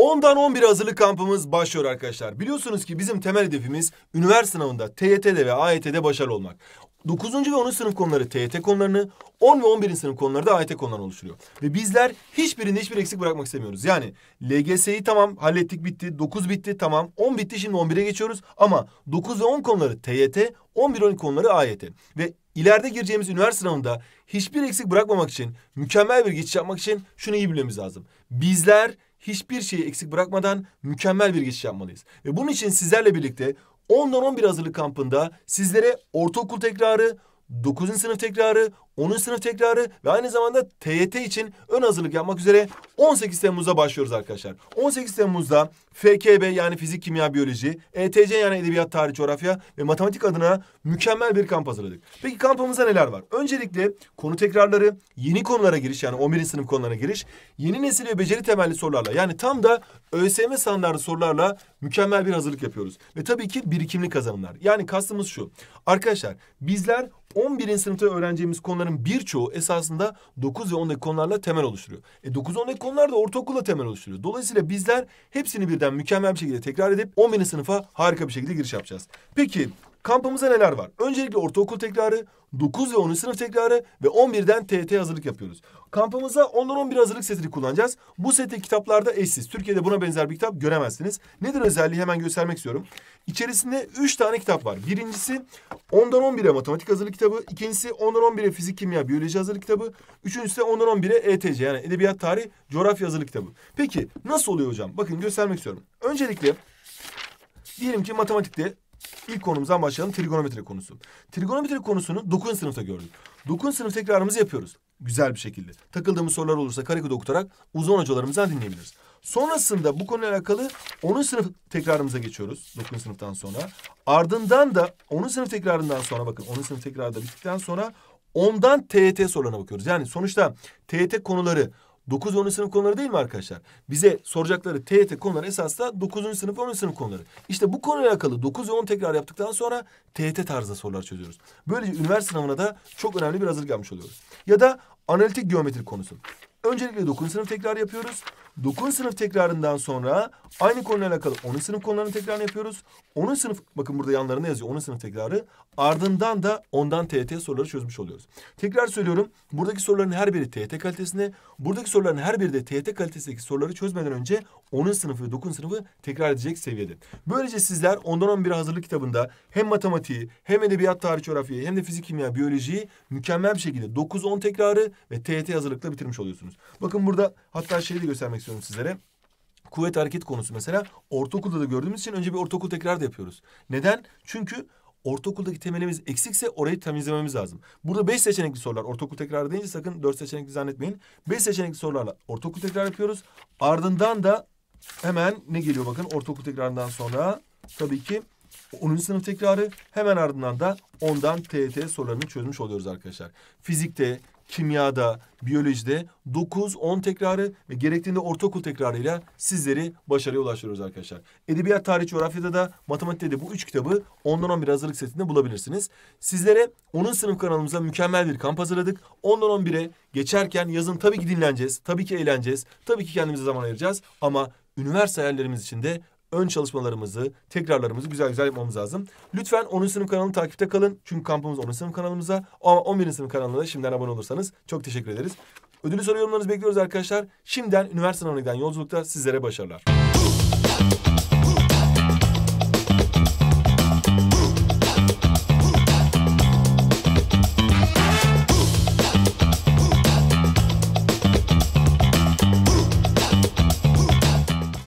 10'dan 11 hazırlık kampımız başlıyor arkadaşlar. Biliyorsunuz ki bizim temel hedefimiz üniversite sınavında TYT'de ve AYT'de başarılı olmak. 9. ve 10. sınıf konuları TYT konularını, 10 ve 11. sınıf konuları da AYT konularını oluşturuyor. Ve bizler hiçbirinde hiçbir eksik bırakmak istemiyoruz. Yani LGS'yi tamam hallettik bitti, 9 bitti tamam, 10 bitti şimdi 11'e geçiyoruz. Ama 9 ve 10 konuları TYT, 11-12 konuları AYT. Ve ileride gireceğimiz üniversite sınavında hiçbir eksik bırakmamak için, mükemmel bir geçiş yapmak için şunu iyi bilmemiz lazım. Bizler hiçbir şeyi eksik bırakmadan mükemmel bir geçiş yapmalıyız. Ve bunun için sizlerle birlikte 10'dan 11 hazırlık kampında sizlere ortaokul tekrarı, 9. sınıf tekrarı, 10. sınıf tekrarı ve aynı zamanda TYT için ön hazırlık yapmak üzere 18 Temmuz'da başlıyoruz arkadaşlar. 18 Temmuz'da FKB yani fizik, kimya, biyoloji, ETC yani edebiyat, tarih, coğrafya ve matematik adına mükemmel bir kamp hazırladık. Peki kampımızda neler var? Öncelikle konu tekrarları, yeni konulara giriş yani 11. sınıf konularına giriş, yeni nesil ve beceri temelli sorularla yani tam da ÖSYM standartı sorularla mükemmel bir hazırlık yapıyoruz. Ve tabii ki birikimli kazanımlar. Yani kastımız şu. Arkadaşlar bizler 11. sınıfta öğreneceğimiz konuların birçoğu esasında 9 ve 10'daki konularla temel oluşturuyor. E 9 10'daki konular da ortaokulda temel oluşturuyor. Dolayısıyla bizler hepsini birden mükemmel bir şekilde tekrar edip 11. sınıfa harika bir şekilde giriş yapacağız. Peki Kampımıza neler var? Öncelikle ortaokul tekrarı, 9 ve 10. sınıf tekrarı ve 11'den TET hazırlık yapıyoruz. Kampımıza 10 11 hazırlık setini kullanacağız. Bu sette kitaplarda eşsiz. Türkiye'de buna benzer bir kitap göremezsiniz. Nedir özelliği hemen göstermek istiyorum. İçerisinde 3 tane kitap var. Birincisi 10'dan 11'e matematik hazırlık kitabı. ikincisi 10'dan 11'e fizik, kimya, biyoloji hazırlık kitabı. Üçüncüsü de 10'dan 11'e ETC yani edebiyat, tarih, coğrafya hazırlık kitabı. Peki nasıl oluyor hocam? Bakın göstermek istiyorum. Öncelikle diyelim ki matematikte İlk konumuza başlayalım trigonometri konusu. Trigonometri konusunu 9. sınıfta gördük. 9. sınıf tekrarımızı yapıyoruz. Güzel bir şekilde. Takıldığımız sorular olursa karekod okutarak uzun hocalarımızdan dinleyebiliriz. Sonrasında bu konuyla alakalı 10. sınıf tekrarımıza geçiyoruz. 9. sınıftan sonra. Ardından da 10. sınıf tekrarından sonra bakın 10. sınıf tekrarı da bittikten sonra ondan TET e sorularına bakıyoruz. Yani sonuçta TET e konuları 9 10. sınıf konuları değil mi arkadaşlar? Bize soracakları TYT konuları esas da 9. sınıf 10. sınıf konuları. İşte bu konuyla alakalı 9 ve 10 tekrar yaptıktan sonra TYT tarzında sorular çözüyoruz. Böylece üniversite sınavına da çok önemli bir hazırlık yapmış oluyoruz. Ya da analitik geometri konusu. Öncelikle 9. sınıf tekrar yapıyoruz. 9. sınıf tekrarından sonra aynı konuyla alakalı 10. sınıf konularını tekrar yapıyoruz. 10. sınıf bakın burada yanlarında yazıyor 10. sınıf tekrarı. Ardından da ondan TET soruları çözmüş oluyoruz. Tekrar söylüyorum buradaki soruların her biri TET kalitesinde. Buradaki soruların her biri de TET kalitesindeki soruları çözmeden önce 10. sınıfı ve 9. sınıfı tekrar edecek seviyede. Böylece sizler ondan 11 hazırlık kitabında hem matematiği hem edebiyat tarih coğrafyayı hem de fizik kimya biyolojiyi mükemmel bir şekilde 9-10 tekrarı ve TET hazırlıkla bitirmiş oluyorsunuz görüyorsunuz. Bakın burada hatta şeyi de göstermek istiyorum sizlere. Kuvvet hareket konusu mesela ortaokulda da gördüğümüz için önce bir ortaokul tekrar da yapıyoruz. Neden? Çünkü ortaokuldaki temelimiz eksikse orayı temizlememiz lazım. Burada beş seçenekli sorular. Ortaokul tekrar deyince sakın dört seçenekli zannetmeyin. Beş seçenekli sorularla ortaokul tekrar yapıyoruz. Ardından da hemen ne geliyor bakın ortaokul tekrarından sonra tabii ki 10. sınıf tekrarı hemen ardından da ondan TET sorularını çözmüş oluyoruz arkadaşlar. Fizikte, kimyada, biyolojide 9-10 tekrarı ve gerektiğinde ortaokul tekrarıyla sizleri başarıya ulaştırıyoruz arkadaşlar. Edebiyat, tarih, coğrafyada da matematikte de bu üç kitabı 10'dan 11 hazırlık setinde bulabilirsiniz. Sizlere onun sınıf kanalımıza mükemmel bir kamp hazırladık. 10'dan 11'e geçerken yazın tabii ki dinleneceğiz, tabii ki eğleneceğiz, tabii ki kendimize zaman ayıracağız ama üniversite hayallerimiz için de ön çalışmalarımızı, tekrarlarımızı güzel güzel yapmamız lazım. Lütfen 10. sınıf kanalını takipte kalın. Çünkü kampımız 10. sınıf kanalımıza. Ama 11. sınıf kanalına da şimdiden abone olursanız çok teşekkür ederiz. Ödülü soru yorumlarınızı bekliyoruz arkadaşlar. Şimdiden üniversite sınavına giden yolculukta sizlere başarılar.